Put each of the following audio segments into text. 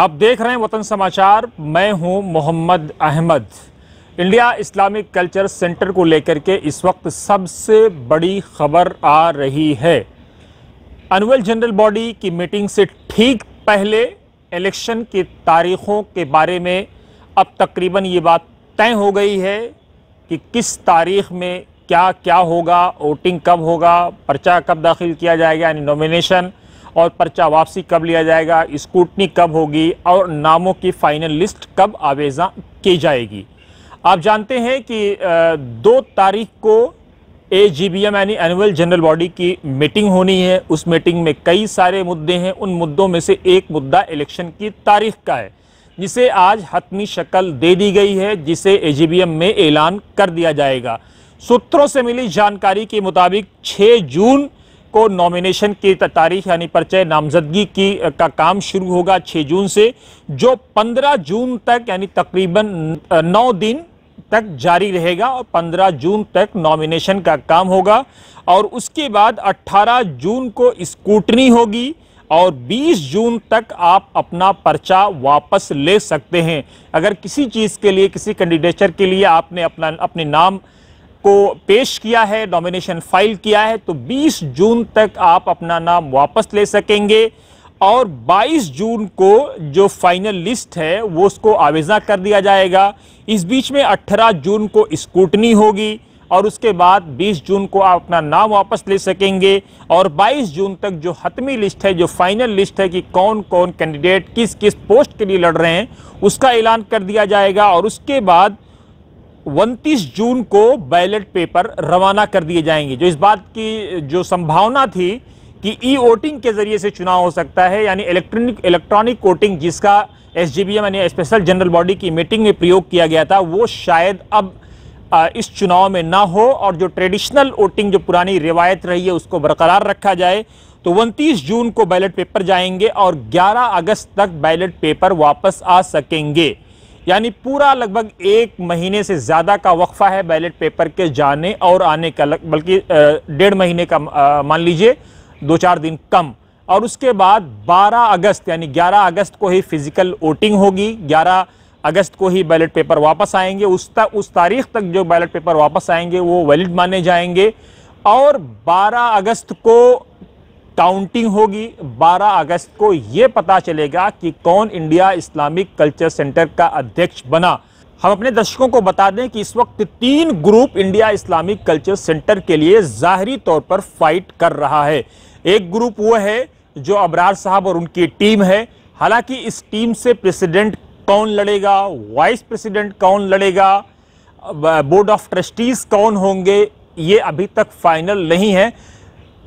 आप देख रहे हैं वतन समाचार मैं हूं Mohammad Ahmad India Islamic culture centre को लेकर के इस वक्त सबसे बड़ी खबर आ रही है अनुअल जनरल बॉडी की मीटिंग से ठीक पहले इलेक्शन की तारीखों के बारे में अब तकरीबन ये बात तय हो गई है कि किस तारीख में क्या क्या होगा वोटिंग कब होगा पर्चा कब दाखिल किया जाएगा यानी नॉमिनेशन और पर्चा वापसी कब लिया जाएगा स्कूटनी कब होगी और नामों की फाइनल लिस्ट कब आवेजा की जाएगी आप जानते हैं कि दो तारीख को ए जी बी एम यानी एनुअल जनरल बॉडी की मीटिंग होनी है उस मीटिंग में कई सारे मुद्दे हैं उन मुद्दों में से एक मुद्दा इलेक्शन की तारीख का है जिसे आज हतमी शक्ल दे दी गई है जिसे ए में ऐलान कर दिया जाएगा सूत्रों से मिली जानकारी के मुताबिक 6 जून को नॉमिनेशन की तारीख यानी पर्चय नामजदगी की का काम शुरू होगा 6 जून से जो 15 जून तक यानी तकरीबन 9 दिन तक जारी रहेगा और 15 जून तक नॉमिनेशन का काम होगा और उसके बाद 18 जून को स्कूटनी होगी और 20 जून तक आप अपना पर्चा वापस ले सकते हैं अगर किसी चीज़ के लिए किसी कैंडिडेचर के लिए आपने अपना अपने नाम को पेश किया है नॉमिनेशन फाइल किया है तो 20 जून तक आप अपना नाम वापस ले सकेंगे और 22 जून को जो फाइनल लिस्ट है वो उसको आवेजा कर दिया जाएगा इस बीच में 18 जून को स्क्रूटनी होगी और उसके बाद 20 जून को आप अपना नाम वापस ले सकेंगे और 22 जून तक जो हतमी लिस्ट है जो फाइनल लिस्ट है कि कौन कौन कैंडिडेट किस किस पोस्ट के लिए लड़ रहे हैं उसका ऐलान कर दिया जाएगा और उसके बाद उनतीस जून को बैलेट पेपर रवाना कर दिए जाएंगे जो इस बात की जो संभावना थी कि ई वोटिंग के जरिए से चुनाव हो सकता है यानी इलेक्ट्रॉनिक इलेक्ट्रॉनिक वोटिंग जिसका एस यानी स्पेशल जनरल बॉडी की मीटिंग में प्रयोग किया गया था वो शायद अब इस चुनाव में ना हो और जो ट्रेडिशनल वोटिंग जो पुरानी रिवायत रही है उसको बरकरार रखा जाए तो उनतीस जून को बैलेट पेपर जाएंगे और 11 अगस्त तक बैलेट पेपर वापस आ सकेंगे यानी पूरा लगभग एक महीने से ज़्यादा का वक्फा है बैलेट पेपर के जाने और आने का बल्कि डेढ़ महीने का मान लीजिए दो चार दिन कम और उसके बाद 12 अगस्त यानी 11 अगस्त को ही फिज़िकल वोटिंग होगी 11 अगस्त को ही बैलेट पेपर वापस आएंगे उस तक उस तारीख तक जो बैलेट पेपर वापस आएंगे वो वैलिड माने जाएंगे और 12 अगस्त को काउंटिंग होगी 12 अगस्त को ये पता चलेगा कि कौन इंडिया इस्लामिक कल्चर सेंटर का अध्यक्ष बना हम अपने दर्शकों को बता दें कि इस वक्त तीन group India Islamic culture centre के लिए ज़ाहरी तौर पर फाइट कर रहा है एक ग्रुप वो है जो अबरार साहब और उनकी टीम है हालांकि इस टीम से प्रेसिडेंट कौन लड़ेगा वाइस प्रेसिडेंट कौन लड़ेगा बोर्ड ऑफ ट्रस्टीज़ कौन होंगे ये अभी तक फाइनल नहीं है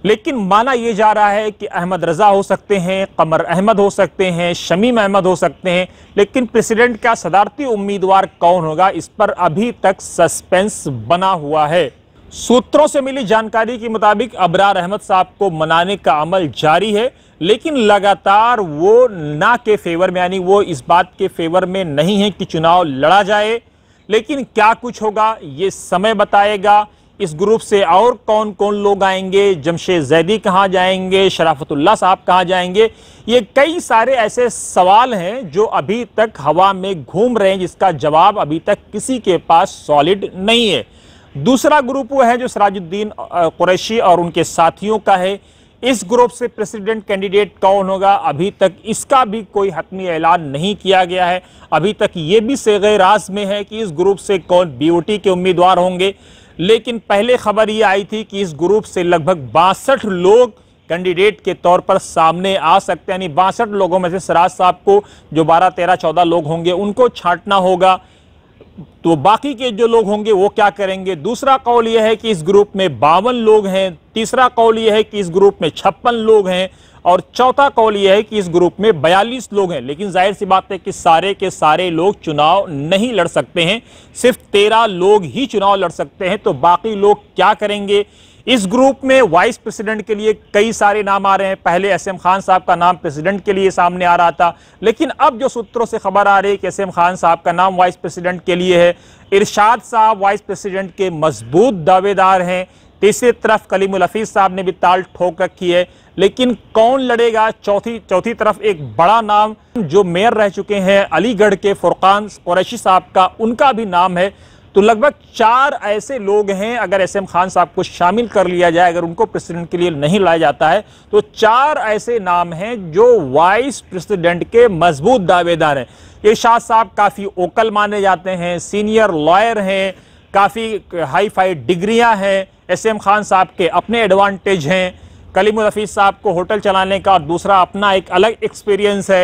लेकिन माना यह जा रहा है कि अहमद रज़ा हो सकते हैं कमर अहमद हो सकते हैं शमीम अहमद हो सकते हैं लेकिन प्रेसिडेंट का सदारती उम्मीदवार कौन होगा इस पर अभी तक सस्पेंस बना हुआ है सूत्रों से मिली जानकारी के मुताबिक अबरार अहमद साहब को मनाने का अमल जारी है लेकिन लगातार वो ना के फेवर में यानी वो इस बात के फेवर में नहीं है कि चुनाव लड़ा जाए लेकिन क्या कुछ होगा ये समय बताएगा इस ग्रुप से और कौन कौन लोग आएंगे जमशेद जैदी कहाँ जाएंगे शराफतुल्ला साहब कहाँ जाएंगे ये कई सारे ऐसे सवाल हैं जो अभी तक हवा में घूम रहे हैं जिसका जवाब अभी तक किसी के पास सॉलिड नहीं है दूसरा ग्रुप वो है जो सराजुद्दीन कुरैशी और उनके साथियों का है इस ग्रुप से प्रेसिडेंट कैंडिडेट कौन होगा अभी तक इसका भी कोई हतमी ऐलान नहीं किया गया है अभी तक ये भी सेगे राज में है कि इस ग्रुप से कौन बीओटी के उम्मीदवार होंगे लेकिन पहले खबर ये आई थी कि इस ग्रुप से लगभग बासठ लोग कैंडिडेट के तौर पर सामने आ सकते हैं यानी बासठ लोगों में से सराज साहब को जो बारह तेरह चौदह लोग होंगे उनको छांटना होगा तो बाकी के जो लोग होंगे वो क्या करेंगे दूसरा कौल यह है कि इस ग्रुप में बावन लोग हैं तीसरा कौल यह है कि इस ग्रुप में छप्पन लोग हैं और चौथा कॉल यह है कि इस ग्रुप में 42 लोग हैं लेकिन जाहिर सी बात है कि सारे के सारे लोग चुनाव नहीं लड़ सकते हैं सिर्फ तेरह लोग ही चुनाव लड़ सकते हैं तो बाकी लोग क्या करेंगे इस ग्रुप में वाइस प्रेसिडेंट के लिए कई सारे नाम आ रहे हैं पहले एस एम खान साहब का नाम प्रेसिडेंट के लिए सामने आ रहा था लेकिन अब जो सूत्रों से खबर आ रही है कि एस एम खान साहब का नाम वाइस प्रेसिडेंट के लिए है इरशाद साहब वाइस प्रेसिडेंट के मजबूत दावेदार हैं तीसरी तरफ कलीमुल हफीज साहब ने भी ताल ठोक रखी है लेकिन कौन लड़ेगा चौथी चौथी तरफ एक बड़ा नाम जो मेयर रह चुके हैं अलीगढ़ के फुरकान कुरैशी साहब का उनका भी नाम है तो लगभग चार ऐसे लोग हैं अगर एस एम खान साहब को शामिल कर लिया जाए अगर उनको प्रेसिडेंट के लिए नहीं लाया जाता है तो चार ऐसे नाम हैं जो वाइस प्रेसिडेंट के मजबूत दावेदार हैं शाह साहब काफ़ी ओकल माने जाते हैं सीनियर लॉयर हैं काफ़ी हाई फाई डिग्रियाँ हैं एस एम खान साहब के अपने एडवांटेज हैं कलीम रफ़ी साहब को होटल चलाने का और दूसरा अपना एक अलग एक्सपीरियंस है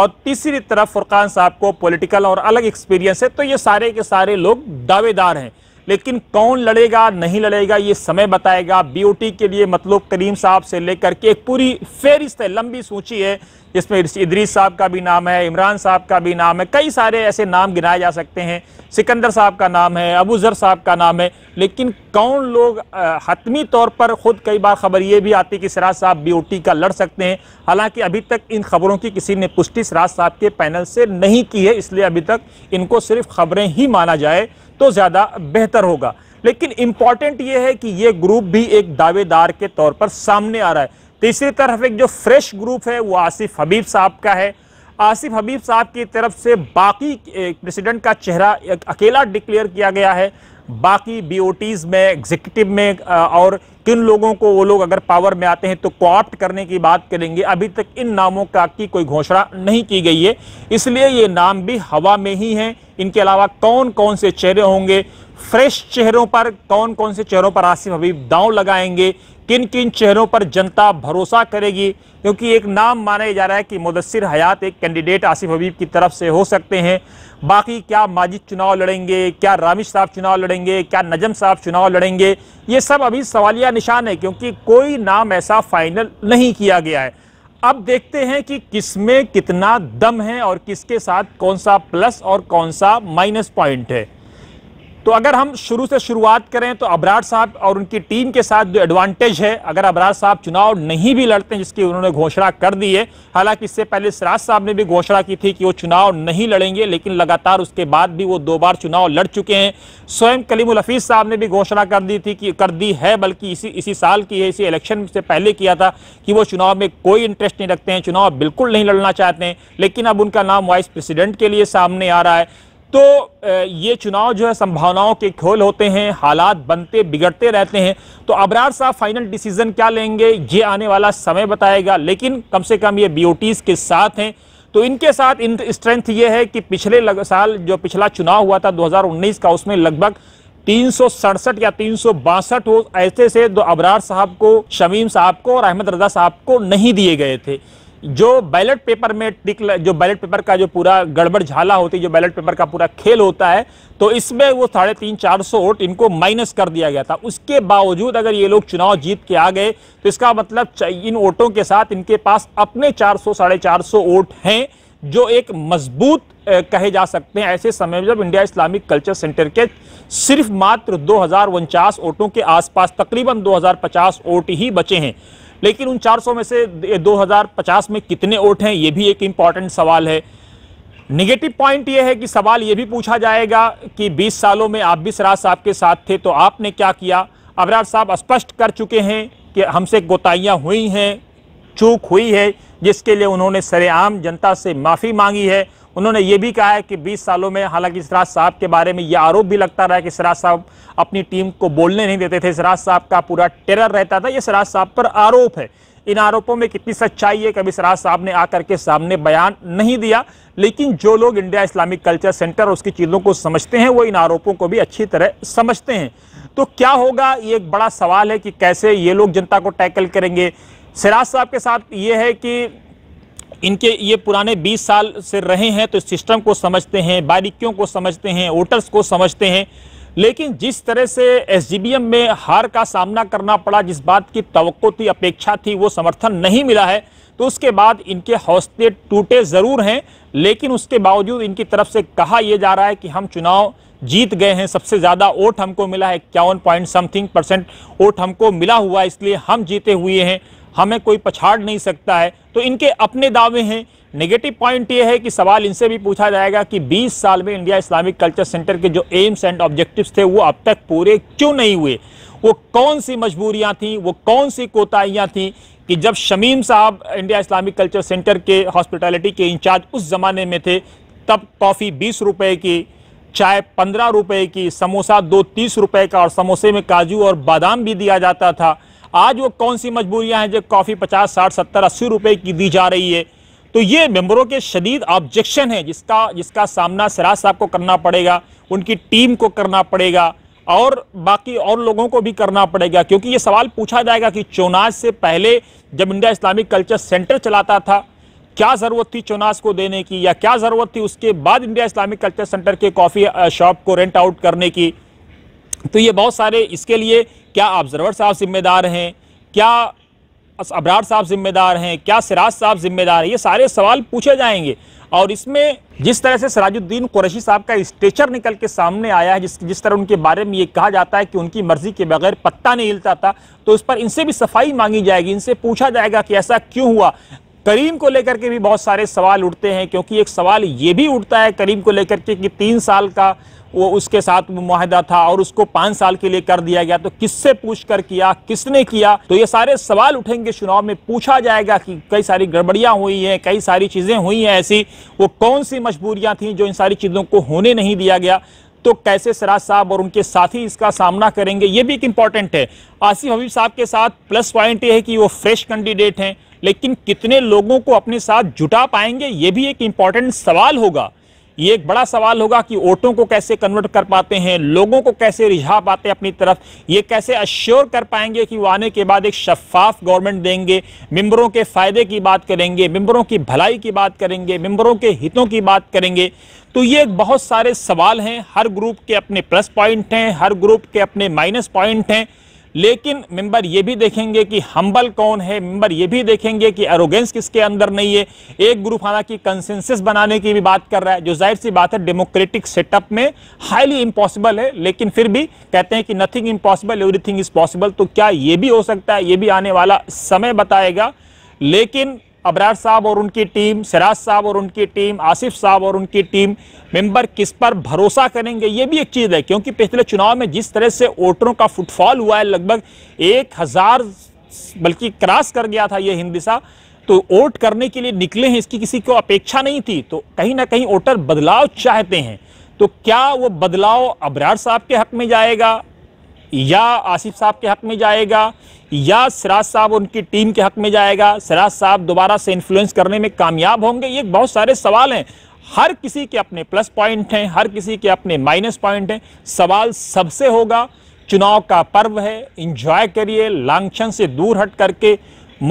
और तीसरी तरफ फुरकान साहब को पॉलिटिकल और अलग एक्सपीरियंस है तो ये सारे के सारे लोग दावेदार हैं लेकिन कौन लड़ेगा नहीं लड़ेगा ये समय बताएगा बीओटी के लिए मतलब करीम साहब से लेकर के एक पूरी फेरिस्त है लंबी सूची है जिसमें इदरीस साहब का भी नाम है इमरान साहब का भी नाम है कई सारे ऐसे नाम गिनाए जा सकते हैं सिकंदर साहब का नाम है अबू जर साहब का नाम है लेकिन कौन लोग हतमी तौर पर ख़ुद कई बार खबर ये भी आती कि सिराज साहब बी का लड़ सकते हैं हालांकि अभी तक इन खबरों की किसी ने पुष्टि सिराज साहब के पैनल से नहीं की है इसलिए अभी तक इनको सिर्फ खबरें ही माना जाए तो ज़्यादा बेहतर होगा लेकिन इंपॉर्टेंट यह है कि यह ग्रुप भी एक दावेदार के तौर पर सामने आ रहा है तीसरी तरफ एक जो फ्रेश ग्रुप है वो आसिफ हबीब साहब का है आसिफ हबीब साहब की तरफ से बाकी प्रेसिडेंट का चेहरा अकेला डिक्लेयर किया गया है बाकी बीओटीज़ में एग्जीक्यूटिव में और किन लोगों को वो लोग अगर पावर में आते हैं तो कॉप्ट करने की बात करेंगे अभी तक इन नामों का की कोई घोषणा नहीं की गई है इसलिए ये नाम भी हवा में ही हैं इनके अलावा कौन कौन से चेहरे होंगे फ्रेश चेहरों पर कौन कौन से चेहरों पर आसिफ हबीब दांव लगाएंगे किन किन चेहरों पर जनता भरोसा करेगी क्योंकि एक नाम माना जा रहा है कि मुदसर हयात एक कैंडिडेट आसिफ हबीब की तरफ से हो सकते हैं बाकी क्या माजिद चुनाव लड़ेंगे क्या रामिश साहब चुनाव लड़ेंगे क्या नजम साहब चुनाव लड़ेंगे ये सब अभी सवालिया निशान है क्योंकि कोई नाम ऐसा फाइनल नहीं किया गया है अब देखते हैं कि किस में कितना दम है और किसके साथ कौन सा प्लस और कौन सा माइनस पॉइंट है तो अगर हम शुरू से शुरुआत करें तो अबरार साहब और उनकी टीम के साथ जो एडवांटेज है अगर अबरार साहब चुनाव नहीं भी लड़ते हैं जिसकी उन्होंने घोषणा कर दी है हालांकि इससे पहले सिराज साहब ने भी घोषणा की थी कि वो चुनाव नहीं लड़ेंगे लेकिन लगातार उसके बाद भी वो दो बार चुनाव लड़ चुके हैं स्वयं कलीमुल हफीज साहब ने भी घोषणा कर दी थी कि कर दी है बल्कि इसी इसी साल की है इसी इलेक्शन से पहले किया था कि वो चुनाव में कोई इंटरेस्ट नहीं रखते हैं चुनाव बिल्कुल नहीं लड़ना चाहते हैं लेकिन अब उनका नाम वाइस प्रेसिडेंट के लिए सामने आ रहा है तो ये चुनाव जो है संभावनाओं के खोल होते हैं हालात बनते बिगड़ते रहते हैं तो अबरार साहब फाइनल डिसीजन क्या लेंगे ये आने वाला समय बताएगा लेकिन कम से कम ये बी के साथ हैं तो इनके साथ इन स्ट्रेंथ ये है कि पिछले लग, साल जो पिछला चुनाव हुआ था 2019 का उसमें लगभग तीन या तीन हो ऐसे से दो तो अबरार साहब को शमीम साहब को और अहमद रजा साहब को नहीं दिए गए थे जो बैलेट पेपर में टिक जो बैलेट पेपर का जो पूरा गड़बड़ झाला होती है जो बैलेट पेपर का पूरा खेल होता है तो इसमें वो साढ़े तीन चार सौ वोट इनको माइनस कर दिया गया था उसके बावजूद अगर ये लोग चुनाव जीत के आ गए तो इसका मतलब इन वोटों के साथ इनके पास अपने चार सौ साढ़े चार सौ वोट हैं जो एक मजबूत कहे जा सकते हैं ऐसे समय में जब इंडिया इस्लामिक कल्चर सेंटर के सिर्फ मात्र दो वोटों के आसपास तकरीबन पचास वोट ही बचे हैं लेकिन उन 400 में से 2050 में कितने वोट हैं ये भी एक इम्पॉर्टेंट सवाल है निगेटिव पॉइंट ये है कि सवाल ये भी पूछा जाएगा कि 20 सालों में आप भी सराज साहब के साथ थे तो आपने क्या किया अबराज साहब स्पष्ट कर चुके हैं कि हमसे गोताइयाँ हुई हैं चूक हुई है जिसके लिए उन्होंने सरेआम जनता से माफ़ी मांगी है उन्होंने ये भी कहा है कि 20 सालों में हालांकि सराज साहब के बारे में ये आरोप भी लगता रहा है कि सिराज साहब अपनी टीम को बोलने नहीं देते थे सिराज साहब का पूरा टेरर रहता था ये सिराज साहब पर आरोप है इन आरोपों में कितनी सच्चाई है कभी सिराज साहब ने आकर के सामने बयान नहीं दिया लेकिन जो लोग इंडिया इस्लामिक कल्चर सेंटर और उसकी चीज़ों को समझते हैं वो इन आरोपों को भी अच्छी तरह समझते हैं तो क्या होगा ये एक बड़ा सवाल है कि कैसे ये लोग जनता को टैकल करेंगे सिराज साहब के साथ ये है कि इनके ये पुराने 20 साल से रहे हैं तो सिस्टम को समझते हैं बारीकियों को समझते हैं वोटर्स को समझते हैं लेकिन जिस तरह से एस में हार का सामना करना पड़ा जिस बात की तो थी अपेक्षा थी वो समर्थन नहीं मिला है तो उसके बाद इनके हौसले टूटे ज़रूर हैं लेकिन उसके बावजूद इनकी तरफ से कहा यह जा रहा है कि हम चुनाव जीत गए हैं सबसे ज़्यादा वोट हमको मिला है इक्यावन पॉइंट समथिंग परसेंट वोट हमको मिला हुआ इसलिए हम जीते हुए हैं हमें कोई पछाड़ नहीं सकता है तो इनके अपने दावे हैं नेगेटिव पॉइंट ये है कि सवाल इनसे भी पूछा जाएगा कि 20 साल में इंडिया इस्लामिक कल्चर सेंटर के जो एम्स एंड ऑब्जेक्टिव्स थे वो अब तक पूरे क्यों नहीं हुए वो कौन सी मजबूरियाँ थीं वो कौन सी कोताहियाँ थी कि जब शमीम साहब इंडिया इस्लामिक कल्चर सेंटर के हॉस्पिटैलिटी के इंचार्ज उस ज़माने में थे तब कॉफ़ी बीस रुपये की चाय पंद्रह रुपये की समोसा दो तीस रुपये का और समोसे में काजू और बादाम भी दिया जाता था आज वो कौन सी मजबूरियां हैं जो कॉफ़ी पचास साठ सत्तर अस्सी रुपए की दी जा रही है तो ये मेंबरों के शदीद ऑब्जेक्शन है जिसका जिसका सामना सराज साहब को करना पड़ेगा उनकी टीम को करना पड़ेगा और बाकी और लोगों को भी करना पड़ेगा क्योंकि ये सवाल पूछा जाएगा कि चौनाज से पहले जब इंडिया इस्लामिक कल्चर सेंटर चलाता था क्या ज़रूरत थी चुनाज को देने की या क्या ज़रूरत थी उसके बाद इंडिया इस्लामिक कल्चर सेंटर के कॉफ़ी शॉप को रेंट आउट करने की तो ये बहुत सारे इसके लिए क्या ऑब्जर्वर साहब जिम्मेदार हैं क्या अबरार साहब जिम्मेदार हैं क्या सिराज साहब जिम्मेदार हैं ये सारे सवाल पूछे जाएंगे और इसमें जिस तरह से सराजुद्दीन कुरैशी साहब का स्टेचर निकल के सामने आया है जिस जिस तरह उनके बारे में ये कहा जाता है कि उनकी मर्ज़ी के बगैर पत्ता नहीं हिलता था तो उस पर इनसे भी सफाई मांगी जाएगी इनसे पूछा जाएगा कि ऐसा क्यों हुआ करीम को लेकर के भी बहुत सारे सवाल उठते हैं क्योंकि एक सवाल ये भी उठता है करीम को लेकर के कि तीन साल का वो उसके साथ माहदा था और उसको पाँच साल के लिए कर दिया गया तो किससे पूछ कर किया किसने किया तो ये सारे सवाल उठेंगे चुनाव में पूछा जाएगा कि कई सारी गड़बड़ियाँ हुई हैं कई सारी चीज़ें हुई हैं ऐसी वो कौन सी मजबूरियाँ थी जो इन सारी चीज़ों को होने नहीं दिया गया तो कैसे सराज साहब और उनके साथी इसका सामना करेंगे ये भी एक इम्पॉर्टेंट है आसिफ हबीब साहब के साथ प्लस पॉइंट ये है कि वो फ्रेश कैंडिडेट हैं लेकिन कितने लोगों को अपने साथ जुटा पाएंगे ये भी एक इम्पॉर्टेंट सवाल होगा ये एक बड़ा सवाल होगा कि वोटों को कैसे कन्वर्ट कर पाते हैं लोगों को कैसे रिझा पाते हैं अपनी तरफ ये कैसे अश्योर कर पाएंगे कि वो आने के बाद एक शफाफ गवर्नमेंट देंगे मेंबरों के फायदे की बात करेंगे मेंबरों की भलाई की बात करेंगे मेंबरों के हितों की बात करेंगे तो ये बहुत सारे सवाल हैं हर ग्रुप के अपने प्लस पॉइंट हैं हर ग्रुप के अपने माइनस पॉइंट हैं लेकिन मेंबर ये भी देखेंगे कि हम्बल कौन है मेंबर ये भी देखेंगे कि एरोगेंस किसके अंदर नहीं है एक ग्रुप हालांकि कंसेंसस बनाने की भी बात कर रहा है जो जाहिर सी बात है डेमोक्रेटिक सेटअप में हाईली इम्पॉसिबल है लेकिन फिर भी कहते हैं कि nothing impossible everything is possible तो क्या ये भी हो सकता है ये भी आने वाला समय बताएगा लेकिन अबरार साहब और उनकी टीम सिराज साहब और उनकी टीम आसिफ साहब और उनकी टीम मेंबर किस पर भरोसा करेंगे ये भी एक चीज़ है क्योंकि पिछले चुनाव में जिस तरह से वोटरों का फुटफॉल हुआ है लगभग एक हज़ार बल्कि क्रॉस कर गया था ये हिंदिसा तो वोट करने के लिए निकले हैं इसकी किसी को अपेक्षा नहीं थी तो कहीं ना कहीं वोटर बदलाव चाहते हैं तो क्या वो बदलाव अबरार साहब के हक में जाएगा या आसिफ साहब के हक में जाएगा या सिराज साहब उनकी टीम के हक में जाएगा सिराज साहब दोबारा से इन्फ्लुएंस करने में कामयाब होंगे ये बहुत सारे सवाल हैं हर किसी के अपने प्लस पॉइंट हैं हर किसी के अपने माइनस पॉइंट हैं सवाल सबसे होगा चुनाव का पर्व है इंजॉय करिए लांगछन से दूर हट करके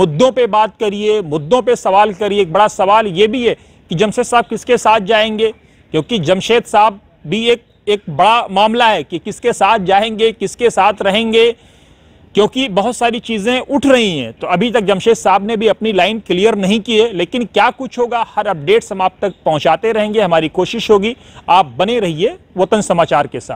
मुद्दों पे बात करिए मुद्दों पे सवाल करिए एक बड़ा सवाल ये भी है कि जमशेद साहब किसके साथ जाएंगे क्योंकि जमशेद साहब भी एक एक बड़ा मामला है कि किसके साथ जाएंगे किसके साथ रहेंगे क्योंकि बहुत सारी चीज़ें उठ रही हैं तो अभी तक जमशेद साहब ने भी अपनी लाइन क्लियर नहीं की है लेकिन क्या कुछ होगा हर अपडेट्स हम आप तक पहुंचाते रहेंगे हमारी कोशिश होगी आप बने रहिए वतन समाचार के साथ